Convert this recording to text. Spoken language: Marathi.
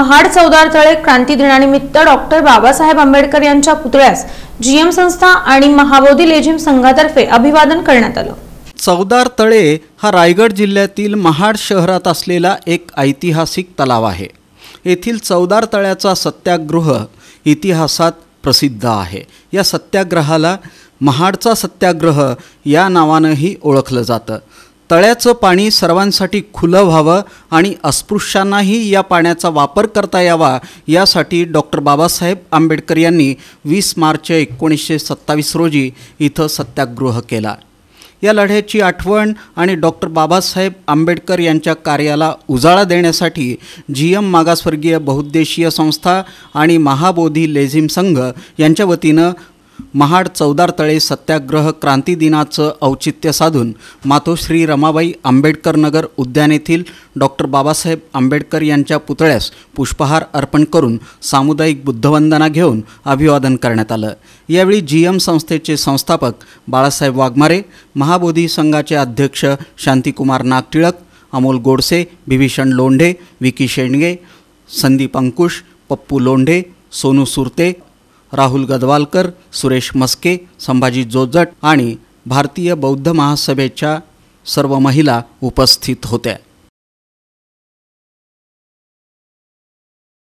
महाड चौदार तळे क्रांती दिनानिमित्त डॉक्टर बाबासाहेब आंबेडकर यांच्या पुतळ्यास जीएम संस्था आणि महाबोधी लेझिम संघातर्फे अभिवादन करण्यात आलं चौदार तळे हा रायगड जिल्ह्यातील महाड शहरात असलेला एक ऐतिहासिक तलाव आहे येथील चौदार तळ्याचा सत्याग्रह इतिहासात प्रसिद्ध आहे या सत्याग्रहाला महाडचा सत्याग्रह या नावानंही ओळखलं जातं तळ्याचं पाणी सर्वांसाठी खुलं व्हावं आणि अस्पृश्यांनाही या पाण्याचा वापर करता यावा यासाठी डॉक्टर बाबासाहेब आंबेडकर यांनी वीस मार्च एकोणीसशे सत्तावीस रोजी इथं सत्याग्रह केला या लढ्याची आठवण आणि डॉक्टर बाबासाहेब आंबेडकर यांच्या कार्याला उजाळा देण्यासाठी जी एम मागासवर्गीय बहुद्देशीय संस्था आणि महाबोधी लेझिम संघ यांच्या वतीनं महाड चौदार तळे सत्याग्रह क्रांती दिनाचं औचित्य साधून मातोश्री रमाबाई आंबेडकर नगर उद्यान येथील डॉक्टर बाबासाहेब आंबेडकर यांच्या पुतळ्यास पुष्पहार अर्पण करून सामुदायिक बुद्धवंदना घेऊन अभिवादन करण्यात आलं यावेळी जी एम संस्थेचे संस्थापक बाळासाहेब वाघमारे महाबोधी संघाचे अध्यक्ष शांतिकुमार नागटिळक अमोल गोडसे बिभीषण लोंढे विकी शेंडगे संदीप अंकुश पप्पू लोंढे सोनू सुरते राहुल गदवालकर सुरेश मस्के संभाजी जोजट आणि भारतीय बौद्ध महासभेच्या सर्व महिला उपस्थित होत्या